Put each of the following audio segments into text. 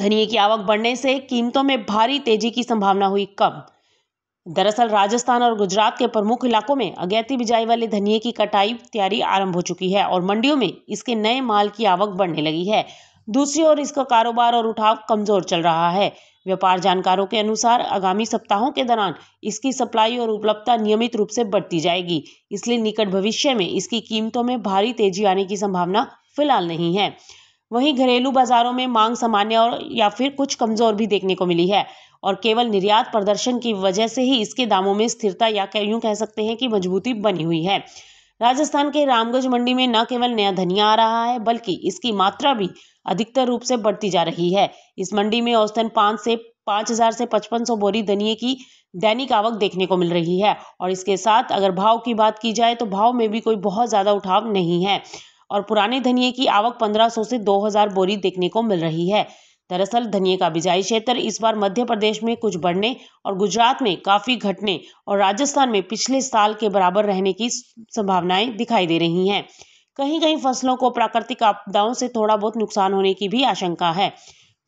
धनिए की आवक बढ़ने से कीमतों में भारी तेजी की संभावना हुई कम दरअसल राजस्थान और गुजरात के प्रमुख इलाकों में अगैती बिजाई वाले धनिए की कटाई तैयारी आरंभ हो चुकी है और मंडियों में इसके नए माल की आवक बढ़ने लगी है दूसरी ओर इसका कारोबार और उठाव कमजोर चल रहा है व्यापार जानकारों के अनुसार आगामी सप्ताहों के दौरान इसकी सप्लाई और उपलब्धता नियमित रूप से बढ़ती जाएगी इसलिए निकट भविष्य में इसकी कीमतों में भारी तेजी आने की संभावना फिलहाल नहीं है वहीं घरेलू बाजारों में मांग सामान्य और या फिर कुछ कमजोर भी देखने को मिली है और केवल निर्यात प्रदर्शन की वजह से ही इसके दामों में स्थिरता या यूं कह सकते हैं कि मजबूती बनी हुई है राजस्थान के रामगंज मंडी में न केवल नया धनिया आ रहा है बल्कि इसकी मात्रा भी अधिकतर रूप से बढ़ती जा रही है इस मंडी में औसतन पाँच से पाँच हजार से पचपन सौ बोरी धनिये की दैनिक आवक देखने को मिल रही है और इसके साथ अगर भाव की बात की जाए तो भाव में भी कोई बहुत ज़्यादा उठाव नहीं है और पुराने धनिये की आवक 1500 से 2000 बोरी देखने को मिल रही है दरअसल धनिये का बिजाई क्षेत्र इस बार मध्य प्रदेश में कुछ बढ़ने और गुजरात में काफ़ी घटने और राजस्थान में पिछले साल के बराबर रहने की संभावनाएं दिखाई दे रही हैं कहीं कहीं फसलों को प्राकृतिक आपदाओं से थोड़ा बहुत नुकसान होने की भी आशंका है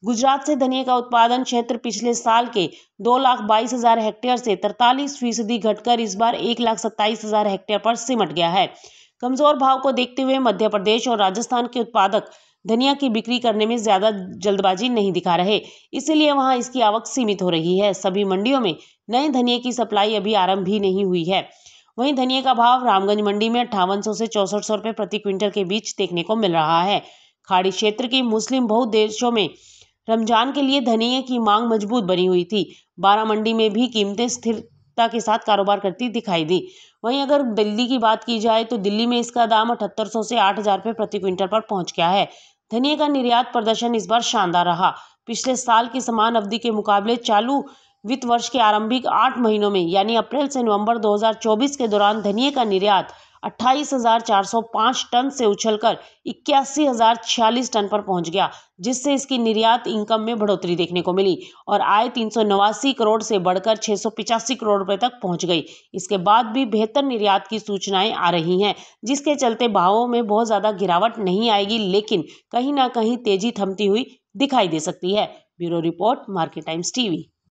गुजरात से धनिये का उत्पादन क्षेत्र पिछले साल के दो लाख बाईस हजार हेक्टेयर से तरतालीस फीसदी घटकर इस बार एक लाख सत्ताईस हजार हेक्टेयर पर सिमट गया है कमजोर भाव को देखते हुए मध्य प्रदेश और राजस्थान के उत्पादक धनिया की बिक्री करने में ज़्यादा जल्दबाजी नहीं दिखा रहे इसलिए वहां इसकी आवक सीमित हो रही है सभी मंडियों में नए धनिया की सप्लाई अभी आरंभ भी नहीं हुई है वहीं धनिये का भाव रामगंज मंडी में अट्ठावन से चौसठ सौ प्रति क्विंटल के बीच देखने को मिल रहा है खाड़ी क्षेत्र के मुस्लिम बहुत देशों में रमजान के लिए धनिये की मांग मजबूत बनी हुई थी बारामंडी में भी कीमतें स्थिर ता के साथ कारोबार करती दिखाई दी वहीं अगर दिल्ली की बात की जाए तो दिल्ली में इसका दाम अठहत्तर सौ से आठ हज़ार रुपये प्रति क्विंटल पर पहुंच गया है धनिया का निर्यात प्रदर्शन इस बार शानदार रहा पिछले साल की समान अवधि के मुकाबले चालू वित्त वर्ष के आरंभिक आठ महीनों में यानी अप्रैल से नवंबर 2024 के दौरान धनिया का निर्यात 28,405 टन से उछलकर इक्यासी टन पर पहुंच गया जिससे इसकी निर्यात इनकम में बढ़ोतरी देखने को मिली और आय तीन करोड़ से बढ़कर छह करोड़ रुपए तक पहुंच गई इसके बाद भी बेहतर निर्यात की सूचनाएं आ रही हैं जिसके चलते भावों में बहुत ज़्यादा गिरावट नहीं आएगी लेकिन कहीं ना कहीं तेजी थमती हुई दिखाई दे सकती है bureau report Market Times TV